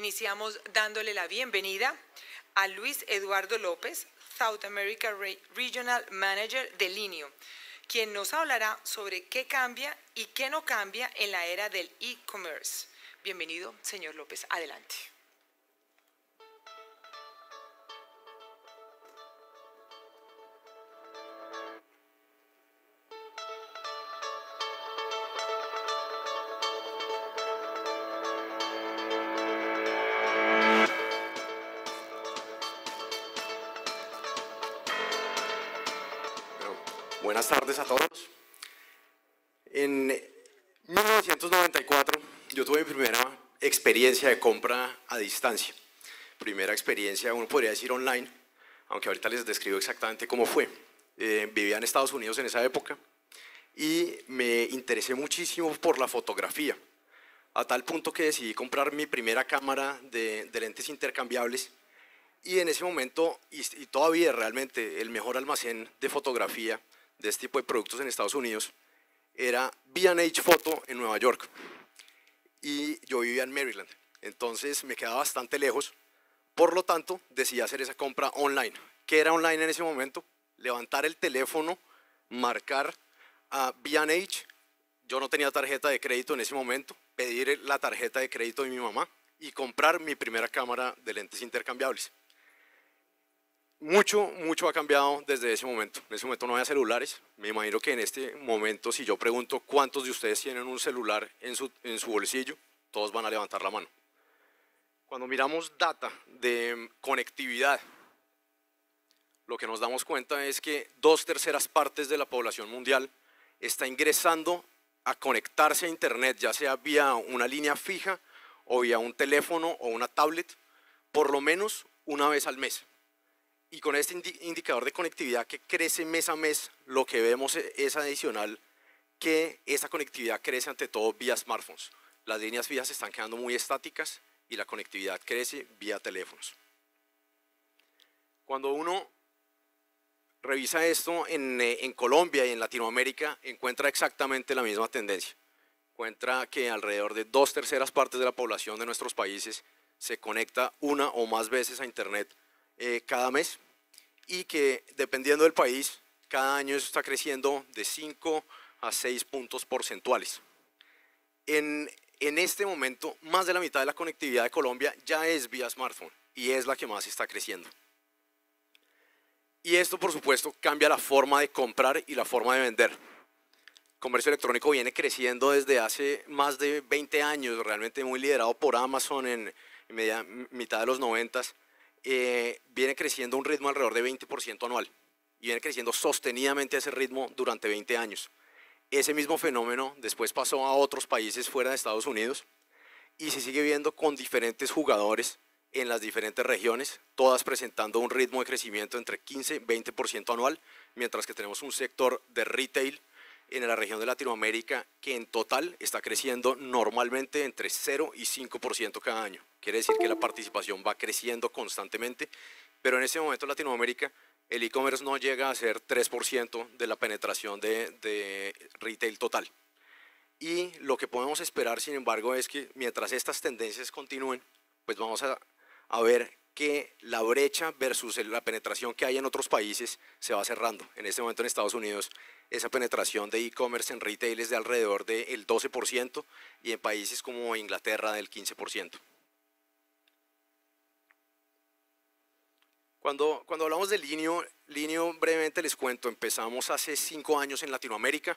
Iniciamos dándole la bienvenida a Luis Eduardo López, South America Regional Manager de Linio, quien nos hablará sobre qué cambia y qué no cambia en la era del e-commerce. Bienvenido, señor López, adelante. yo tuve mi primera experiencia de compra a distancia. Primera experiencia, uno podría decir online, aunque ahorita les describo exactamente cómo fue. Eh, vivía en Estados Unidos en esa época y me interesé muchísimo por la fotografía, a tal punto que decidí comprar mi primera cámara de, lentes intercambiables y en ese momento, y, todavía realmente el mejor almacén de fotografía de este tipo de productos en Estados Unidos, era B&H Photo en Nueva York y yo vivía en Maryland, entonces me quedaba bastante lejos, por lo tanto decidí hacer esa compra online. ¿Qué era online en ese momento? Levantar el teléfono, marcar a B&H, yo no tenía tarjeta de crédito en ese momento, pedir la tarjeta de crédito de mi mamá y comprar mi primera cámara de lentes intercambiables mucho, mucho ha cambiado desde ese momento. En ese momento no había celulares. Me imagino que en este momento, si yo pregunto cuántos de ustedes tienen un celular en su, bolsillo, todos van a levantar la mano. Cuando miramos data de conectividad, lo que nos damos cuenta es que dos terceras partes de la población mundial está ingresando a conectarse a Internet, ya sea vía una línea fija o vía un teléfono o una tablet, por lo menos una vez al mes. Y con este indicador de conectividad que crece mes a mes, lo que vemos e-, es adicional que esa conectividad crece ante todo vía smartphones. Las líneas fijas están quedando muy estáticas y la conectividad crece vía teléfonos. Cuando uno revisa esto en, eh, en, Colombia y en Latinoamérica, encuentra exactamente la misma tendencia. Encuentra que alrededor de dos terceras partes de la población de nuestros países se conecta una o más veces a Internet eh, cada mes y que dependiendo del país, cada año eso está creciendo de 5 a 6 puntos porcentuales. En, en este momento, más de la mitad de la conectividad de Colombia ya es vía smartphone y es la que más está creciendo. Y esto, por supuesto, cambia la forma de comprar y la forma de vender. comercio electrónico viene creciendo desde hace más de 20 años, realmente muy liderado por Amazon en, mitad de los 90 eh, viene creciendo un ritmo alrededor de 20% anual y viene creciendo sostenidamente a ese ritmo durante 20 años. Ese mismo fenómeno después pasó a otros países fuera de Estados Unidos y se sigue viendo con diferentes jugadores en las diferentes regiones, todas presentando un ritmo de crecimiento entre 15 y 20% anual, mientras que tenemos un sector de retail en la región de Latinoamérica que en total está creciendo normalmente entre 0 y 5% cada año. Quiere decir que la oh. participación va creciendo constantemente, pero en ese momento en Latinoamérica el e-commerce no llega a ser 3% de la penetración de, de retail total. Y lo que podemos esperar, sin embargo, es que mientras estas tendencias continúen, pues vamos a, a ver que la brecha versus la penetración que hay en otros países se va cerrando. En este momento en Estados Unidos esa penetración de e-commerce en retail es de alrededor del 12% y en países como Inglaterra del 15%. Cuando, cuando hablamos de Linio, Linio brevemente les cuento, empezamos hace cinco años en Latinoamérica,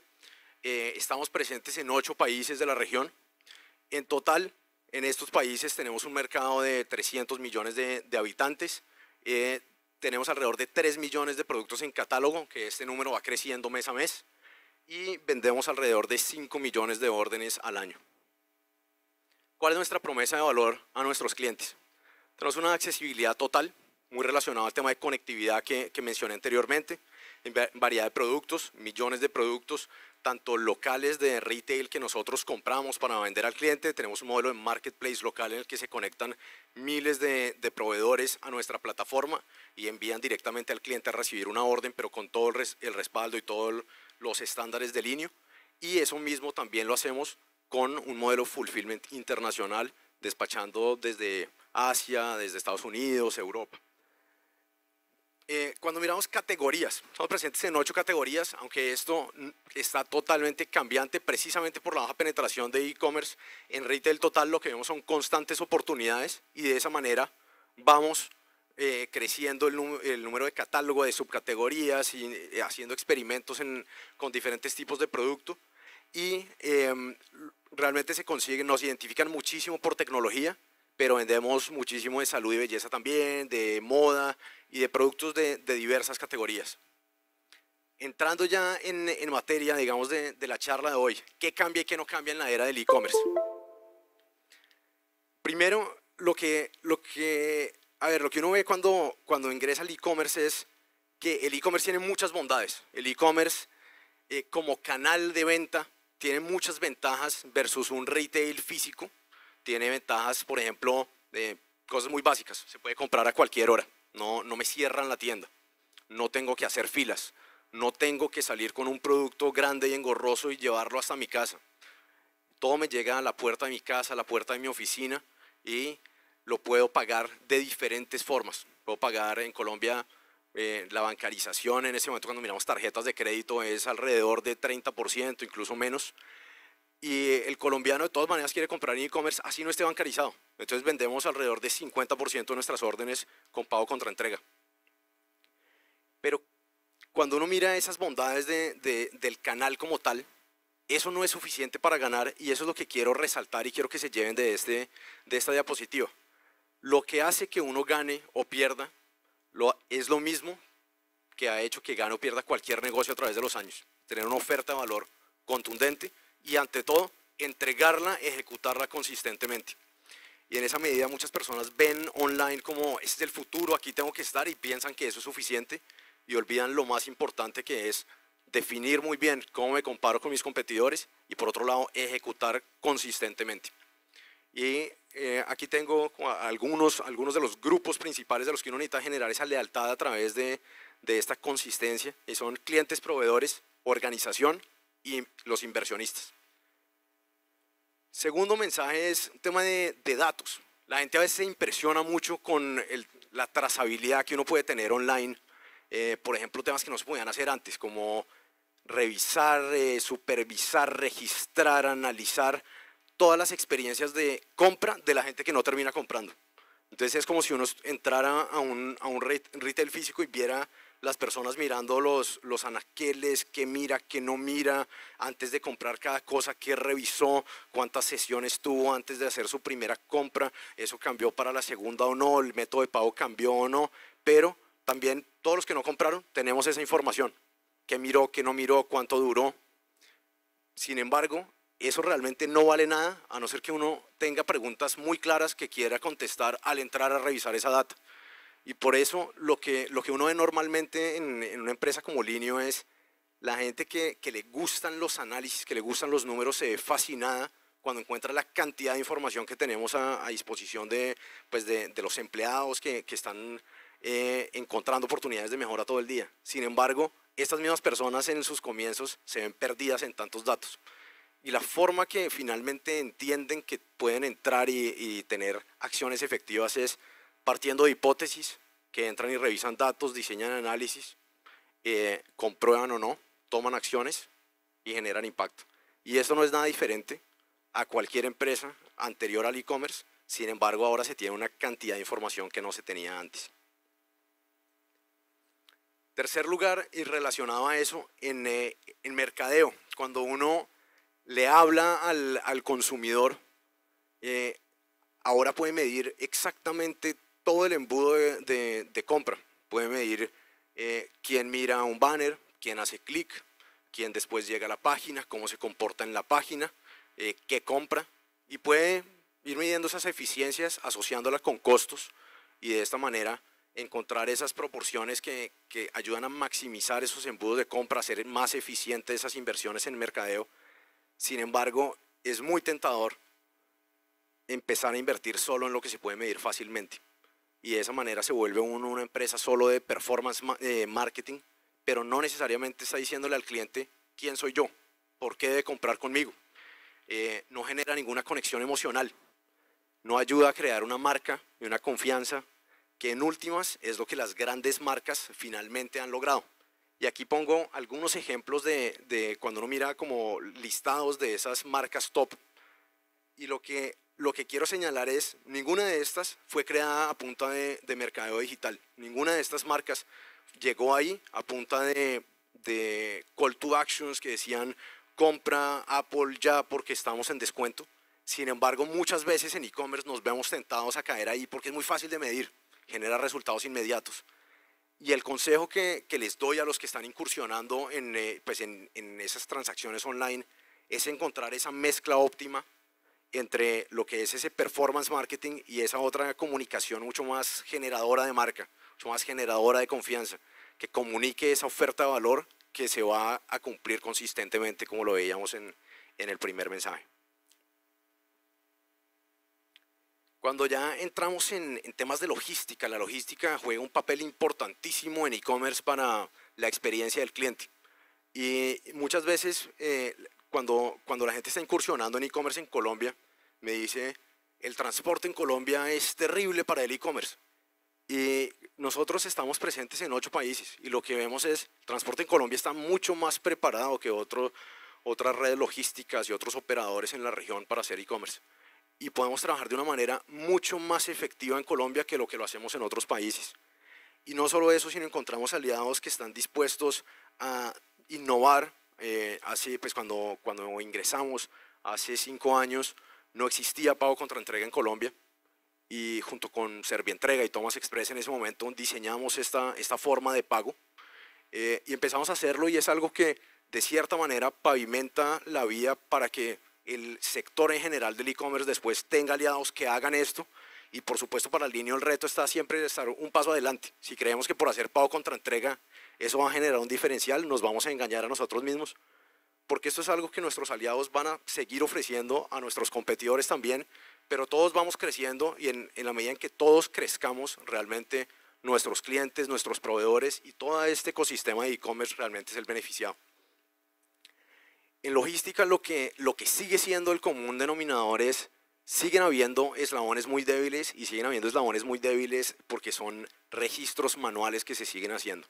eh, estamos presentes en ocho países de la región. En total en estos países tenemos un mercado de 300 millones de, habitantes. Eh, tenemos alrededor de 3 millones de productos en catálogo, que este número va creciendo mes a mes, y vendemos alrededor de 5 millones de órdenes al año. ¿Cuál es nuestra promesa de valor a nuestros clientes? Tenemos una accesibilidad total, muy relacionada al tema de conectividad que, que mencioné anteriormente, en variedad de productos, millones de productos, tanto locales de retail que nosotros compramos para vender al cliente, tenemos un modelo de marketplace local en el que se conectan miles de, proveedores a nuestra plataforma y envían directamente al cliente a recibir una orden, pero con todo el, respaldo y todos los estándares de línea. Y eso mismo también lo hacemos con un modelo fulfillment internacional, despachando desde Asia, desde Estados Unidos, Europa. Eh, cuando miramos categorías, estamos presentes en ocho categorías, aunque esto está totalmente cambiante precisamente por la baja penetración de e-commerce. En retail total lo que vemos son constantes oportunidades y de esa manera vamos eh, creciendo el, número de catálogo de subcategorías y eh, haciendo experimentos con diferentes tipos de producto. Y em, realmente se nos identifican muchísimo por tecnología pero vendemos muchísimo de salud y belleza también, de moda y de productos de, diversas categorías. Entrando ya en, materia, digamos, de, la charla de hoy, ¿qué cambia y qué no cambia en la era del e-commerce? Primero, lo que, lo que, a ver, lo que uno ve cuando, cuando ingresa al e-commerce es que el e-commerce tiene muchas bondades. El e-commerce eh, como canal de venta tiene muchas ventajas versus un retail físico tiene ventajas, por ejemplo, de cosas muy básicas. Se puede comprar a cualquier hora. No, no me cierran la tienda. No tengo que hacer filas. No tengo que salir con un producto grande y engorroso y llevarlo hasta mi casa. Todo me llega a la puerta de mi casa, a la puerta de mi oficina y lo puedo pagar de diferentes formas. Puedo pagar en Colombia eh, la bancarización en ese momento cuando miramos tarjetas de crédito es alrededor de 30%, incluso menos y el colombiano de todas maneras quiere comprar en e-commerce, así no esté bancarizado. Entonces vendemos alrededor de 50% de nuestras órdenes con pago contra entrega. Pero cuando uno mira esas bondades del canal como tal, eso no es suficiente para ganar y eso es lo que quiero resaltar y quiero que se lleven de, este, de esta diapositiva. Lo que hace que uno gane o pierda lo, es lo mismo que ha hecho que gane o pierda cualquier negocio a través de los años. Tener una oferta de valor contundente y ante todo entregarla, ejecutarla consistentemente. Y en esa medida muchas personas ven online como este es el futuro, aquí tengo que estar y piensan que eso es suficiente y olvidan lo más importante que es definir muy bien cómo me comparo con mis competidores y por otro lado ejecutar consistentemente. Y eh, aquí tengo algunos, algunos de los grupos principales de los que uno necesita generar esa lealtad a través de, de esta consistencia, y son clientes, proveedores, organización, y los inversionistas. Segundo mensaje es un tema de, de datos. La gente a veces se impresiona mucho con la trazabilidad que uno puede tener online. Eh, por ejemplo, temas que no se podían hacer antes, como revisar, eh, supervisar, registrar, analizar todas las experiencias de compra de la gente que no termina comprando. Entonces es como si uno entrara a un, a un retail físico y viera las personas mirando los, anaqueles, qué mira, qué no mira, antes de comprar cada cosa, qué revisó, cuántas sesiones tuvo antes de hacer su primera compra, eso cambió para la segunda o no, el método de pago cambió o no, pero también todos los que no compraron tenemos esa información, qué miró, qué no miró, cuánto duró. Sin embargo, eso realmente no vale nada a no ser que uno tenga preguntas muy claras que quiera contestar al entrar a revisar esa data. Y por eso lo que, lo que uno ve normalmente en, en una empresa como Linio es la gente que, que, le gustan los análisis, que le gustan los números, se ve fascinada cuando encuentra la cantidad de información que tenemos a, disposición de, pues de, de, los empleados que, que están eh, encontrando oportunidades de mejora todo el día. Sin embargo, estas mismas personas en sus comienzos se ven perdidas en tantos datos. Y la forma que finalmente entienden que pueden entrar y, y tener acciones efectivas es partiendo de hipótesis que entran y revisan datos, diseñan análisis, eh, comprueban o no, toman acciones y generan impacto. Y eso no es nada diferente a cualquier empresa anterior al e-commerce, sin embargo ahora se tiene una cantidad de información que no se tenía antes. Tercer lugar, y relacionado a eso, en, eh, mercadeo, cuando uno le habla al, consumidor, eh, ahora puede medir exactamente todo el embudo de, compra. Puede medir eh, quién mira un banner, quién hace clic, quién después llega a la página, cómo se comporta en la página, eh, qué compra. Y puede ir midiendo esas eficiencias asociándolas con costos y de esta manera encontrar esas proporciones que, que, ayudan a maximizar esos embudos de compra, hacer más eficientes esas inversiones en mercadeo. Sin embargo, es muy tentador empezar a invertir solo en lo que se puede medir fácilmente y de esa manera se vuelve una empresa solo de performance eh, marketing, pero no necesariamente está diciéndole al cliente quién soy yo, por qué debe comprar conmigo. Eh, no genera ninguna conexión emocional, no ayuda a crear una marca y una confianza que en últimas es lo que las grandes marcas finalmente han logrado. Y aquí pongo algunos ejemplos de, de cuando uno mira como listados de esas marcas top y lo que lo que quiero señalar es, ninguna de estas fue creada a punta de, mercado mercadeo digital. Ninguna de estas marcas llegó ahí a punta de, call to actions que decían compra Apple ya porque estamos en descuento. Sin embargo, muchas veces en e-commerce nos vemos tentados a caer ahí porque es muy fácil de medir, genera resultados inmediatos. Y el consejo que, les doy a los que están incursionando eh, pues en, en esas transacciones online es encontrar esa mezcla óptima entre lo que es ese performance marketing y esa otra comunicación mucho más generadora de marca, mucho más generadora de confianza, que comunique esa oferta de valor que se va a cumplir consistentemente como lo veíamos en, en el primer mensaje. Cuando ya entramos en, temas de logística, la logística juega un papel importantísimo en e-commerce para la experiencia del cliente. Y muchas veces eh, cuando, cuando la gente está incursionando en e-commerce en Colombia, me dice, el transporte en Colombia es terrible para el e-commerce. Y nosotros estamos presentes en ocho países y lo que vemos es, el transporte en Colombia está mucho más preparado que otro, otras redes logísticas y otros operadores en la región para hacer e-commerce. Y podemos trabajar de una manera mucho más efectiva en Colombia que lo que lo hacemos en otros países. Y no solo eso, sino encontramos aliados que están dispuestos a innovar. Eh, así, pues cuando, cuando ingresamos hace cinco años, no existía pago contra entrega en Colombia y junto con Servientrega y Thomas Express en ese momento diseñamos esta, esta forma de pago eh, y empezamos a hacerlo y es algo que de cierta manera pavimenta la vía para que el sector en general del e-commerce después tenga aliados que hagan esto y por supuesto para el líneo el reto está siempre estar un paso adelante. Si creemos que por hacer pago contra entrega eso va a generar un diferencial, nos vamos a engañar a nosotros mismos porque esto es algo que nuestros aliados van a seguir ofreciendo a nuestros competidores también, pero todos vamos creciendo y en, la medida en que todos crezcamos, realmente nuestros clientes, nuestros proveedores y todo este ecosistema de e-commerce realmente es el beneficiado. En logística lo que, lo que sigue siendo el común denominador es, siguen habiendo eslabones muy débiles y siguen habiendo eslabones muy débiles porque son registros manuales que se siguen haciendo.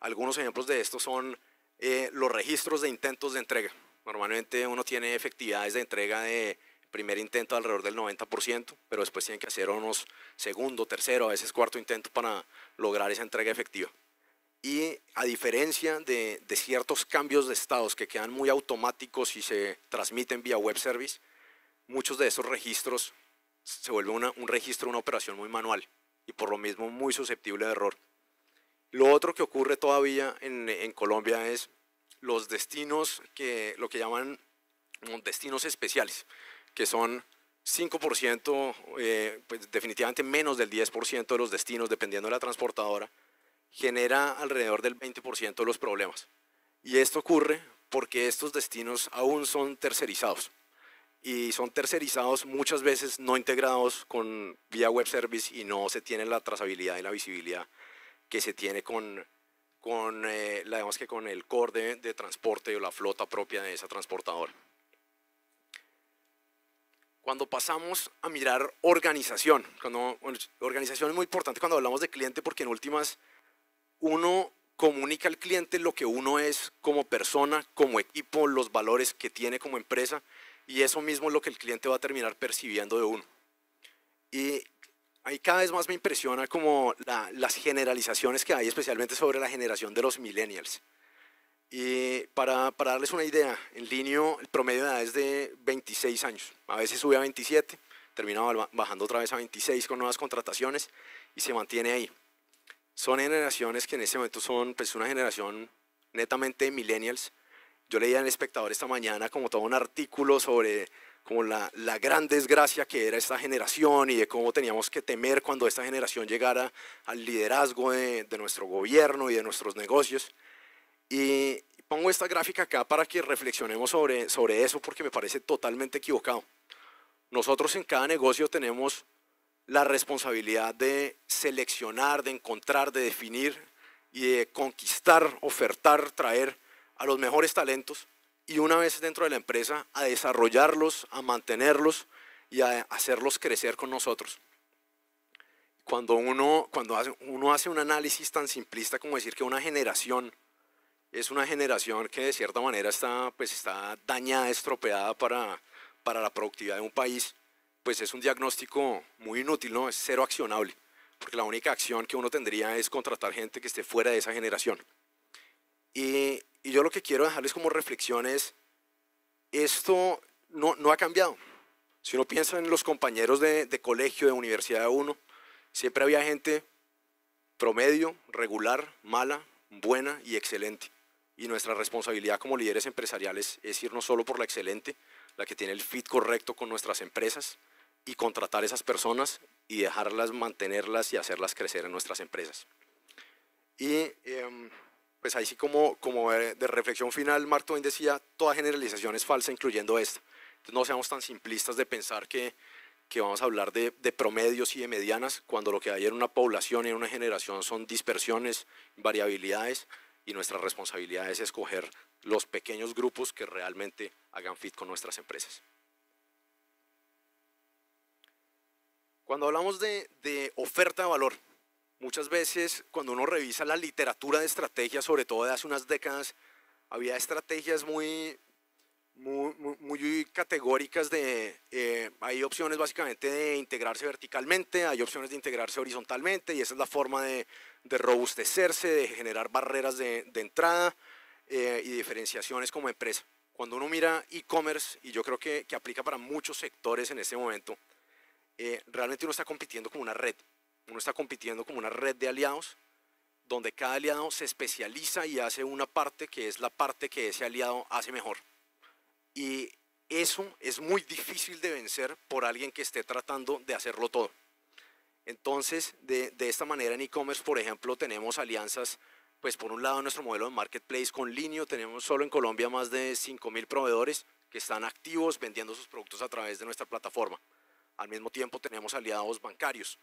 Algunos ejemplos de esto son eh, los registros de intentos de entrega. Normalmente uno tiene efectividades de entrega de primer intento alrededor del 90%, pero después tienen que hacer unos segundo, tercero, a veces cuarto intento para lograr esa entrega efectiva. Y a diferencia de, ciertos cambios de estados que quedan muy automáticos y se transmiten vía web service, muchos de esos registros se vuelven un registro, una operación muy manual y por lo mismo muy susceptible de error. Lo otro que ocurre todavía en, Colombia es los destinos que lo que llaman mm, destinos especiales, que son 5%, eh, pues definitivamente menos del 10% de los destinos, dependiendo de la transportadora, genera alrededor del 20% de los problemas. Y esto ocurre porque estos destinos aún son tercerizados. Y son tercerizados muchas veces no integrados con vía web service y no se tiene la trazabilidad y la visibilidad que se tiene con, con eh, la digamos que con el core de, transporte o la flota propia de esa transportadora. Cuando pasamos a mirar organización, cuando, organización es muy importante cuando hablamos de cliente porque en últimas uno comunica al cliente lo que uno es como persona, como equipo, los valores que tiene como empresa y eso mismo es lo que el cliente va a terminar percibiendo de uno. Y Ahí cada vez más me impresiona como las generalizaciones que hay, especialmente sobre la generación de los millennials. Y para, darles una idea, en línea el promedio de edad es de 26 años, a veces sube a 27, termina bajando otra vez a 26 con nuevas contrataciones y se mantiene ahí. Son generaciones que en ese momento son pues, una generación netamente millennials. Yo leía en El Espectador esta mañana como todo un artículo sobre como la, gran desgracia que era esta generación y de cómo teníamos que temer cuando esta generación llegara al liderazgo de, nuestro gobierno y de nuestros negocios. Y pongo esta gráfica acá para que reflexionemos sobre, sobre eso porque me parece totalmente equivocado. Nosotros en cada negocio tenemos la responsabilidad de seleccionar, de encontrar, de definir y de conquistar, ofertar, traer a los mejores talentos y una vez dentro de la empresa a desarrollarlos, a mantenerlos y a hacerlos crecer con nosotros. Cuando uno, cuando hace, uno hace un análisis tan simplista como decir que una generación es una generación que de cierta manera está, pues está dañada, estropeada para, para la productividad de un país, pues es un diagnóstico muy inútil, ¿no? es cero accionable, porque la única acción que uno tendría es contratar gente que esté fuera de esa generación. Y y yo lo que quiero dejarles como reflexión es, esto no, ha cambiado. Si uno piensa en los compañeros de, colegio, de universidad de uno, siempre había gente promedio, regular, mala, buena y excelente. Y nuestra responsabilidad como líderes empresariales es irnos solo por la excelente, la que tiene el fit correcto con nuestras empresas y contratar esas personas y dejarlas, mantenerlas y hacerlas crecer en nuestras empresas. Y pues ahí sí como, de reflexión final, Mark Twain decía, toda generalización es falsa, incluyendo esta. Entonces no seamos tan simplistas de pensar que, vamos a hablar de, promedios y de medianas, cuando lo que hay en una población y en una generación son dispersiones, variabilidades, y nuestra responsabilidad es escoger los pequeños grupos que realmente hagan fit con nuestras empresas. Cuando hablamos de oferta de valor, Muchas veces cuando uno revisa la literatura de estrategias, sobre todo de hace unas décadas, había estrategias muy, muy, categóricas de, eh, hay opciones básicamente de integrarse verticalmente, hay opciones de integrarse horizontalmente y esa es la forma de, robustecerse, de generar barreras de, entrada eh, y diferenciaciones como empresa. Cuando uno mira e-commerce, y yo creo que, que, aplica para muchos sectores en este momento, eh, realmente uno está compitiendo como una red. Uno está compitiendo como una red de aliados donde cada aliado se especializa y hace una parte que es la parte que ese aliado hace mejor. Y eso es muy difícil de vencer por alguien que esté tratando de hacerlo todo. Entonces, de, esta manera en e-commerce, por ejemplo, tenemos alianzas, pues por un lado nuestro modelo de marketplace con Linio, tenemos solo en Colombia más de 5.000 proveedores que están activos vendiendo sus productos a través de nuestra plataforma. Al mismo tiempo tenemos aliados bancarios,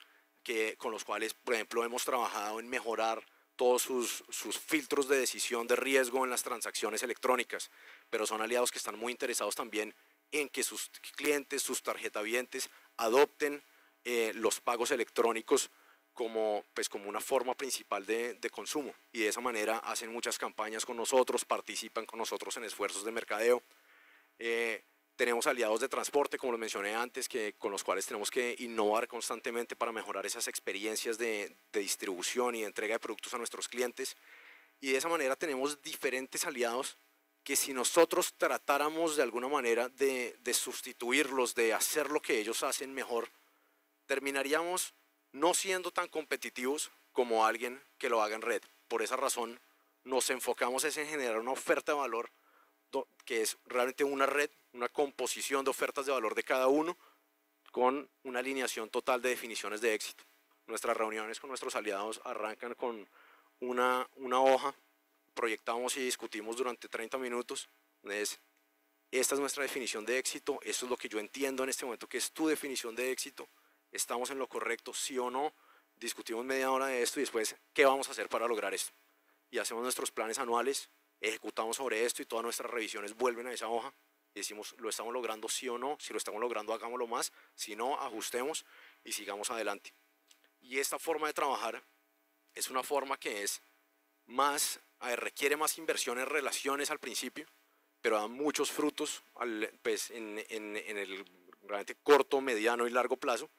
con los cuales, por ejemplo, hemos trabajado en mejorar todos sus, sus, filtros de decisión de riesgo en las transacciones electrónicas, pero son aliados que están muy interesados también en que sus clientes, sus tarjetavientes, adopten eh, los pagos electrónicos como, pues, como una forma principal de, consumo. Y de esa manera hacen muchas campañas con nosotros, participan con nosotros en esfuerzos de mercadeo. Eh, tenemos aliados de transporte, como lo mencioné antes, que, con los cuales tenemos que innovar constantemente para mejorar esas experiencias de, distribución y entrega de productos a nuestros clientes. Y de esa manera tenemos diferentes aliados que si nosotros tratáramos de alguna manera de, de, sustituirlos, de hacer lo que ellos hacen mejor, terminaríamos no siendo tan competitivos como alguien que lo haga en red. Por esa razón nos enfocamos es en generar una oferta de valor que es realmente una red una composición de ofertas de valor de cada uno con una alineación total de definiciones de éxito. Nuestras reuniones con nuestros aliados arrancan con una, una hoja, proyectamos y discutimos durante 30 minutos. Es, esta es nuestra definición de éxito, esto es lo que yo entiendo en este momento que es tu definición de éxito, estamos en lo correcto, sí o no, discutimos media hora de esto y después, ¿qué vamos a hacer para lograr esto? Y hacemos nuestros planes anuales, ejecutamos sobre esto y todas nuestras revisiones vuelven a esa hoja y decimos, ¿lo estamos logrando sí o no? Si lo estamos logrando, hagámoslo más. Si no, ajustemos y sigamos adelante. Y esta forma de trabajar es una forma que es más, requiere más inversión en relaciones al principio, pero da muchos frutos al, pues, en, en, en, el realmente corto, mediano y largo plazo.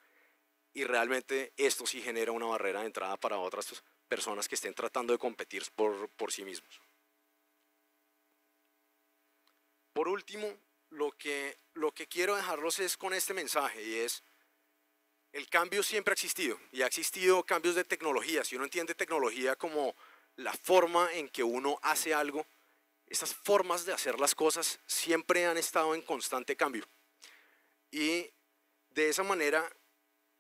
Y realmente esto sí genera una barrera de entrada para otras personas que estén tratando de competir por, por sí mismos. por último, lo que, lo que quiero dejarlos es con este mensaje y es, el cambio siempre ha existido y ha existido cambios de tecnología. Si uno entiende tecnología como la forma en que uno hace algo, estas formas de hacer las cosas siempre han estado en constante cambio. Y de esa manera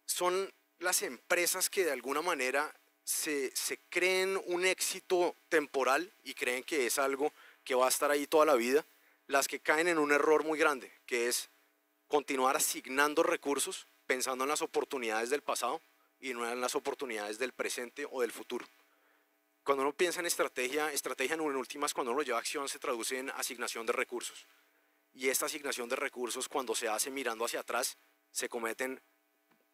son las empresas que de alguna manera se, se creen un éxito temporal y creen que es algo que va a estar ahí toda la vida las que caen en un error muy grande, que es continuar asignando recursos pensando en las oportunidades del pasado y no en las oportunidades del presente o del futuro. Cuando uno piensa en estrategia, estrategia en últimas, cuando uno lo lleva a acción, se traduce en asignación de recursos. Y esta asignación de recursos, cuando se hace mirando hacia atrás, se cometen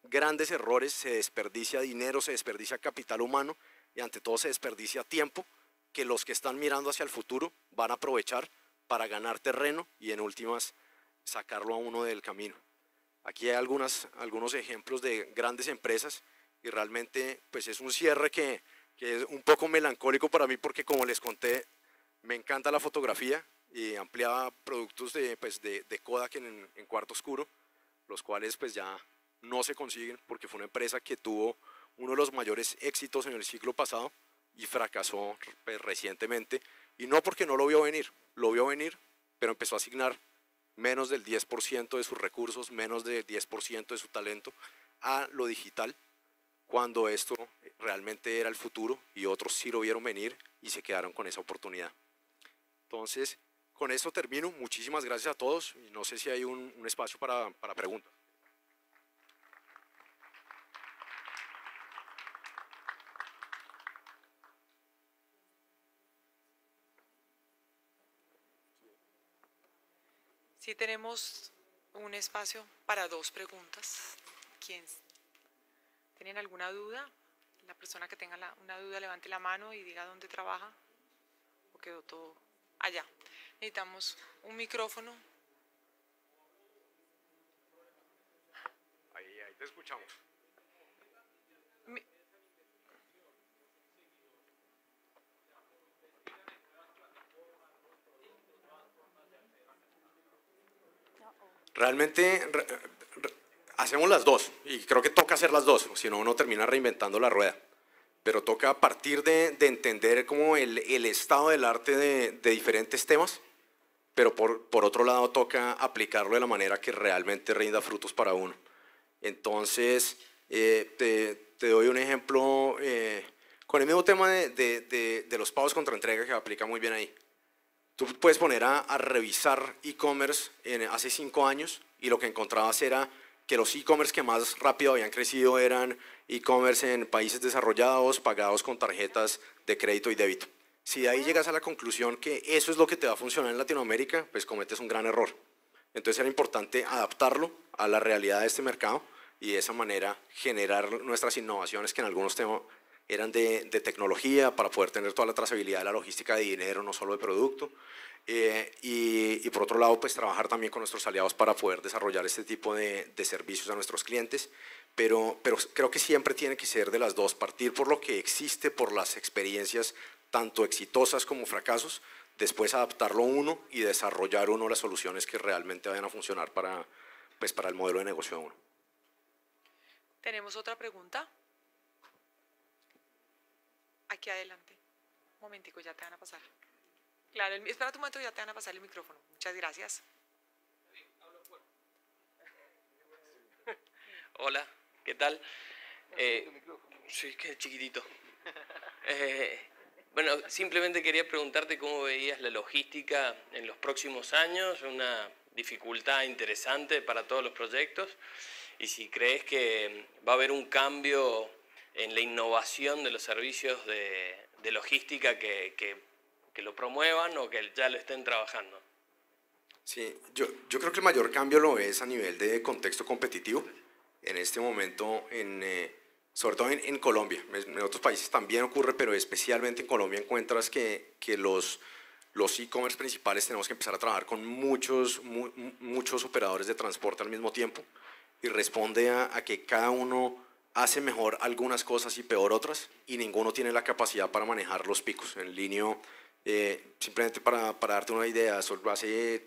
grandes errores, se desperdicia dinero, se desperdicia capital humano y ante todo se desperdicia tiempo que los que están mirando hacia el futuro van a aprovechar para ganar terreno y en últimas sacarlo a uno del camino. Aquí hay algunas, algunos ejemplos de grandes empresas y realmente pues es un cierre que, es un poco melancólico para mí porque como les conté, me encanta la fotografía y ampliaba productos de, pues, de, Kodak en, cuarto oscuro, los cuales pues ya no se consiguen porque fue una empresa que tuvo uno de los mayores éxitos en el siglo pasado y fracasó pues, recientemente. Y no porque no lo vio venir, lo vio venir, pero empezó a asignar menos del 10% de sus recursos, menos del 10% de su talento a lo digital, cuando esto realmente era el futuro y otros sí lo vieron venir y se quedaron con esa oportunidad. Entonces, con esto termino. Muchísimas gracias a todos. No sé si hay un, espacio para preguntas. Aquí tenemos un espacio para dos preguntas. ¿Quién? ¿Tienen alguna duda? La persona que tenga una duda levante la mano y diga dónde trabaja. ¿O quedó todo allá? Necesitamos un micrófono. Ahí, ahí te escuchamos. Realmente hacemos las dos y creo que toca hacer las dos, si no uno termina reinventando la rueda. Pero toca a partir de, entender como el, estado del arte de, diferentes temas, pero por, otro lado toca aplicarlo de la manera que realmente rinda frutos para uno. Entonces, eh, te, doy un ejemplo eh, con el mismo tema de, de los pagos contra entrega que aplica muy bien ahí. Tú puedes poner a, revisar e-commerce hace cinco años y lo que encontrabas era que los e-commerce que más rápido habían crecido eran e-commerce en países desarrollados, pagados con tarjetas de crédito y débito. Si de ahí llegas a la conclusión que eso es lo que te va a funcionar en Latinoamérica, pues cometes un gran error. Entonces era importante adaptarlo a la realidad de este mercado y de esa manera generar nuestras innovaciones que en algunos, temas eran de, tecnología para poder tener toda la trazabilidad de la logística de dinero, no solo de producto. Eh, y, por otro lado, pues trabajar también con nuestros aliados para poder desarrollar este tipo de, de, servicios a nuestros clientes. Pero, pero creo que siempre tiene que ser de las dos, partir por lo que existe, por las experiencias tanto exitosas como fracasos, después adaptarlo uno y desarrollar uno las soluciones que realmente vayan a funcionar para, pues, para el modelo de negocio de uno. Tenemos otra pregunta aquí adelante. Un momentico, ya te van a pasar. Claro, espera un momento, ya te van a pasar el micrófono. Muchas gracias. Hola, ¿qué tal? Eh, sí, que chiquitito. Eh, bueno, simplemente quería preguntarte cómo veías la logística en los próximos años, una dificultad interesante para todos los proyectos, y si crees que va a haber un cambio en la innovación de los servicios de, de logística que, que, lo promuevan o que ya lo estén trabajando. Sí, yo, yo creo que el mayor cambio lo es a nivel de contexto competitivo. En este momento, en, eh, sobre todo en, en, Colombia, en otros países también ocurre, pero especialmente en Colombia encuentras que, que los, los e-commerce principales tenemos que empezar a trabajar con muchos, muchos operadores de transporte al mismo tiempo y responde a, a que cada uno hace mejor algunas cosas y peor otras, y ninguno tiene la capacidad para manejar los picos. En línea, eh, simplemente para, darte una idea, hace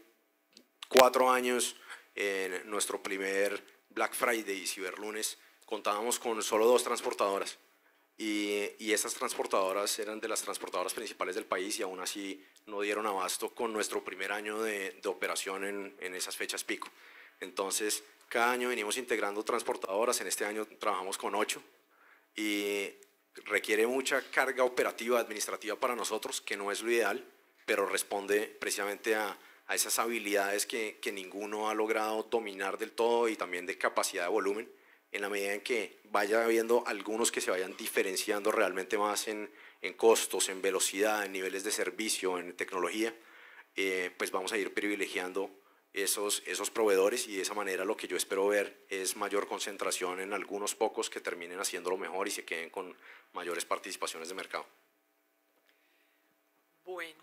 cuatro años, en nuestro primer Black Friday y Ciberlunes, contábamos con solo dos transportadoras. Y, esas transportadoras eran de las transportadoras principales del país y aún así no dieron abasto con nuestro primer año de, operación en esas fechas pico. Entonces, cada año venimos integrando transportadoras, en este año trabajamos con ocho y requiere mucha carga operativa, administrativa para nosotros, que no es lo ideal, pero responde precisamente a, a esas habilidades que, que, ninguno ha logrado dominar del todo y también de capacidad de volumen, en la medida en que vaya habiendo algunos que se vayan diferenciando realmente más en, en costos, en velocidad, en niveles de servicio, en tecnología, eh, pues vamos a ir privilegiando esos, proveedores y de esa manera lo que yo espero ver es mayor concentración en algunos pocos que terminen lo mejor y se queden con mayores participaciones de mercado. Bueno,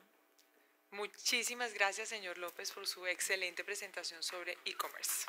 muchísimas gracias señor López por su excelente presentación sobre e-commerce.